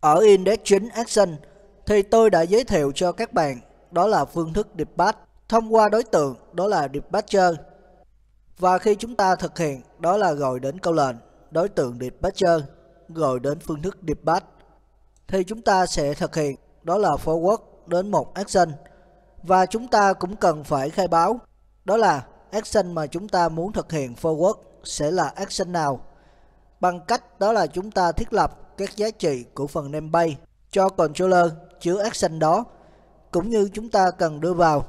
Ở Index chính Action thì tôi đã giới thiệu cho các bạn đó là phương thức dispatch thông qua đối tượng đó là dispatcher Và khi chúng ta thực hiện đó là gọi đến câu lệnh đối tượng dispatcher gọi đến phương thức dispatch thì chúng ta sẽ thực hiện đó là forward đến một action và chúng ta cũng cần phải khai báo đó là action mà chúng ta muốn thực hiện forward sẽ là action nào bằng cách đó là chúng ta thiết lập các giá trị của phần name cho controller chứa action đó cũng như chúng ta cần đưa vào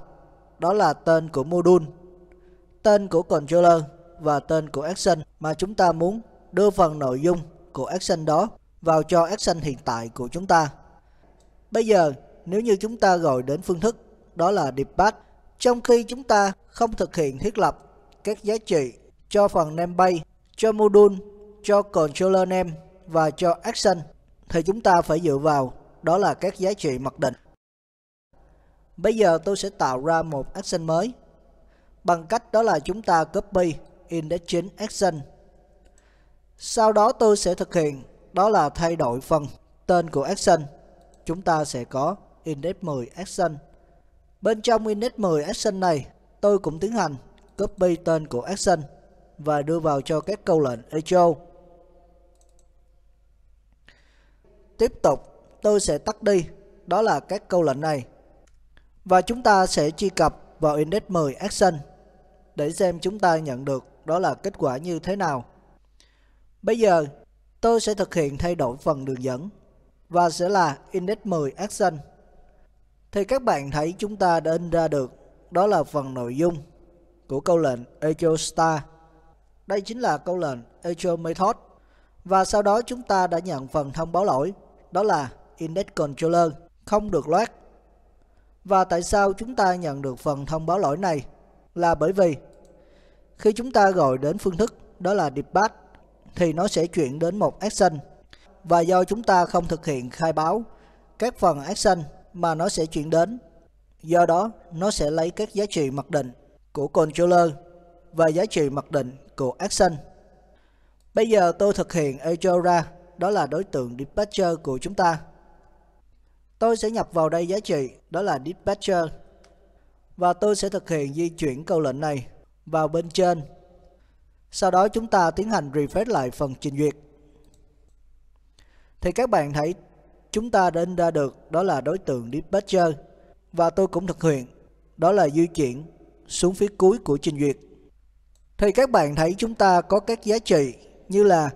đó là tên của module, tên của controller và tên của action mà chúng ta muốn đưa phần nội dung của action đó vào cho action hiện tại của chúng ta. Bây giờ nếu như chúng ta gọi đến phương thức đó là debug trong khi chúng ta không thực hiện thiết lập các giá trị cho phần name cho module, cho controller name và cho action thì chúng ta phải dựa vào đó là các giá trị mặc định. Bây giờ tôi sẽ tạo ra một action mới bằng cách đó là chúng ta copy indexing action. Sau đó tôi sẽ thực hiện đó là thay đổi phần tên của action. Chúng ta sẽ có index 10 action. Bên trong index 10 action này, tôi cũng tiến hành copy tên của action và đưa vào cho các câu lệnh echo tiếp tục, tôi sẽ tắt đi. Đó là các câu lệnh này. Và chúng ta sẽ truy cập vào index 10 action để xem chúng ta nhận được đó là kết quả như thế nào. Bây giờ, tôi sẽ thực hiện thay đổi phần đường dẫn và sẽ là index 10 action. Thì các bạn thấy chúng ta đã in ra được đó là phần nội dung của câu lệnh Echo Star. Đây chính là câu lệnh Echo Method. Và sau đó chúng ta đã nhận phần thông báo lỗi đó là Index Controller không được loát. Và tại sao chúng ta nhận được phần thông báo lỗi này? Là bởi vì khi chúng ta gọi đến phương thức đó là Debug thì nó sẽ chuyển đến một action và do chúng ta không thực hiện khai báo các phần action mà nó sẽ chuyển đến. Do đó, nó sẽ lấy các giá trị mặc định của controller và giá trị mặc định của action. Bây giờ tôi thực hiện ra đó là đối tượng dispatcher của chúng ta. Tôi sẽ nhập vào đây giá trị, đó là dispatcher. Và tôi sẽ thực hiện di chuyển câu lệnh này vào bên trên. Sau đó chúng ta tiến hành refresh lại phần trình duyệt. Thì các bạn thấy chúng ta đã in ra được đó là đối tượng dispatcher. Và tôi cũng thực hiện, đó là di chuyển xuống phía cuối của trình duyệt. Thì các bạn thấy chúng ta có các giá trị như là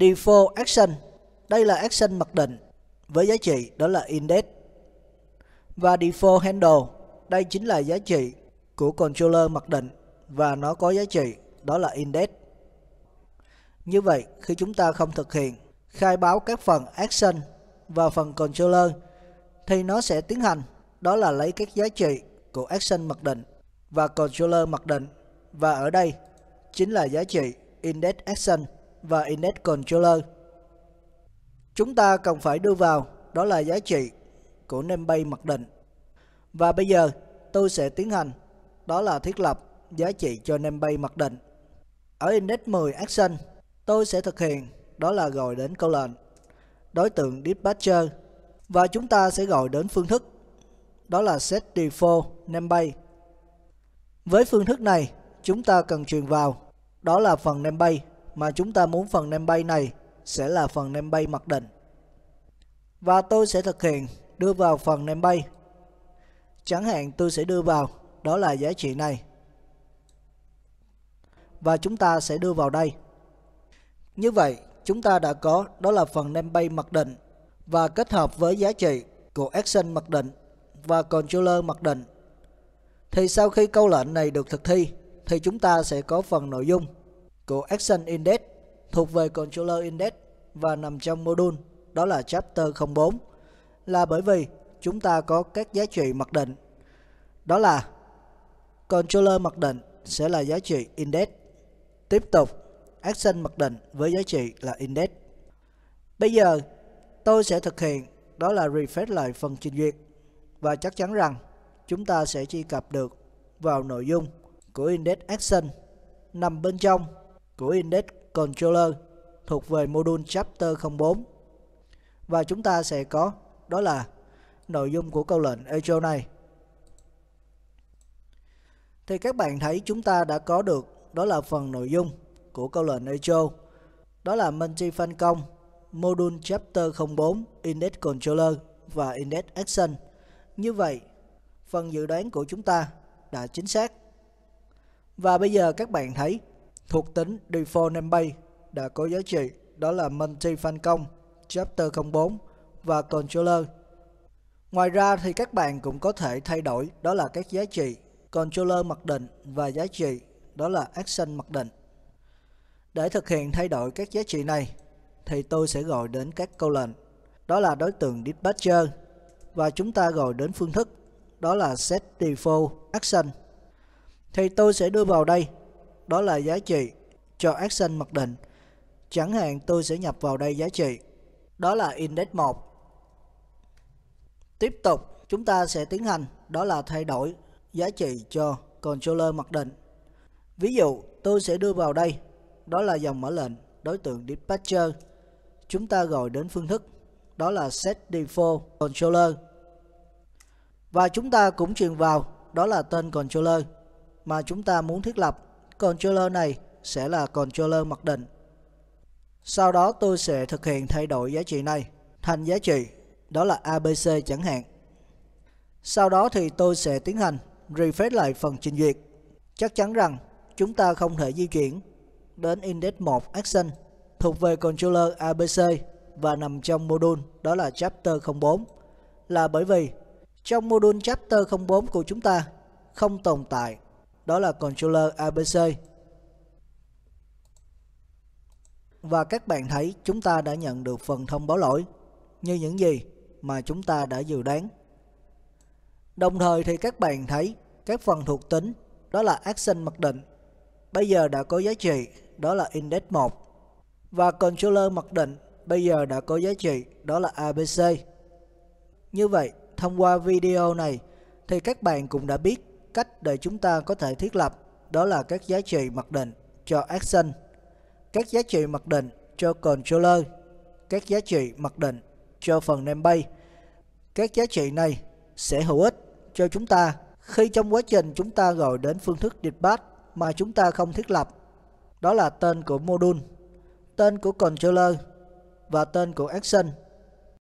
Default Action. Đây là action mặc định với giá trị đó là Index. Và Default Handle. Đây chính là giá trị của controller mặc định và nó có giá trị đó là Index. Như vậy, khi chúng ta không thực hiện khai báo các phần Action và phần Controller thì nó sẽ tiến hành đó là lấy các giá trị của Action mặc định và Controller mặc định và ở đây chính là giá trị Index Action và Index Controller. Chúng ta cần phải đưa vào đó là giá trị của name bay mặc định. Và bây giờ tôi sẽ tiến hành đó là thiết lập giá trị cho name bay mặc định. Ở Index 10 Action tôi sẽ thực hiện đó là gọi đến câu lệnh đối tượng dispatcher và chúng ta sẽ gọi đến phương thức đó là set default name bay. Với phương thức này chúng ta cần truyền vào đó là phần name bay mà chúng ta muốn phần nem bay này sẽ là phần nem bay mặc định. Và tôi sẽ thực hiện đưa vào phần nem bay. Chẳng hạn tôi sẽ đưa vào đó là giá trị này. Và chúng ta sẽ đưa vào đây. Như vậy chúng ta đã có đó là phần nem bay mặc định và kết hợp với giá trị của action mặc định và controller mặc định. Thì sau khi câu lệnh này được thực thi thì chúng ta sẽ có phần nội dung của Action Index thuộc về Controller Index và nằm trong module đó là Chapter 04 là bởi vì chúng ta có các giá trị mặc định đó là Controller mặc định sẽ là giá trị Index tiếp tục Action mặc định với giá trị là Index bây giờ tôi sẽ thực hiện đó là refresh lại phần trình duyệt và chắc chắn rằng chúng ta sẽ truy cập được vào nội dung của Index Action nằm bên trong của Index Controller thuộc về module Chapter 04. Và chúng ta sẽ có đó là nội dung của câu lệnh Echo này. Thì các bạn thấy chúng ta đã có được đó là phần nội dung của câu lệnh Echo. Đó là multi phân công, module chapter 04, index controller và index action. Như vậy, phần dự đoán của chúng ta đã chính xác. Và bây giờ các bạn thấy thuộc tính default name bay đã có giá trị đó là multi phân công chapter 04 và controller. Ngoài ra thì các bạn cũng có thể thay đổi đó là các giá trị controller mặc định và giá trị đó là action mặc định. Để thực hiện thay đổi các giá trị này thì tôi sẽ gọi đến các câu lệnh đó là đối tượng dispatcher và chúng ta gọi đến phương thức đó là set default action thì tôi sẽ đưa vào đây đó là giá trị cho action mặc định. Chẳng hạn tôi sẽ nhập vào đây giá trị, đó là index 1. Tiếp tục, chúng ta sẽ tiến hành, đó là thay đổi giá trị cho controller mặc định. Ví dụ, tôi sẽ đưa vào đây, đó là dòng mở lệnh đối tượng dispatcher. Chúng ta gọi đến phương thức, đó là set default controller. Và chúng ta cũng truyền vào, đó là tên controller mà chúng ta muốn thiết lập Controller này sẽ là controller mặc định. Sau đó tôi sẽ thực hiện thay đổi giá trị này thành giá trị đó là ABC chẳng hạn. Sau đó thì tôi sẽ tiến hành refresh lại phần trình duyệt. Chắc chắn rằng chúng ta không thể di chuyển đến index 1 action thuộc về controller ABC và nằm trong module đó là chapter 04 là bởi vì trong module chapter 04 của chúng ta không tồn tại đó là controller ABC. Và các bạn thấy chúng ta đã nhận được phần thông báo lỗi như những gì mà chúng ta đã dự đoán. Đồng thời thì các bạn thấy các phần thuộc tính đó là action mặc định bây giờ đã có giá trị đó là index 1 và controller mặc định bây giờ đã có giá trị đó là ABC. Như vậy, thông qua video này thì các bạn cũng đã biết cách để chúng ta có thể thiết lập đó là các giá trị mặc định cho action, các giá trị mặc định cho controller, các giá trị mặc định cho phần namepage. Các giá trị này sẽ hữu ích cho chúng ta khi trong quá trình chúng ta gọi đến phương thức debug mà chúng ta không thiết lập. Đó là tên của module, tên của controller và tên của action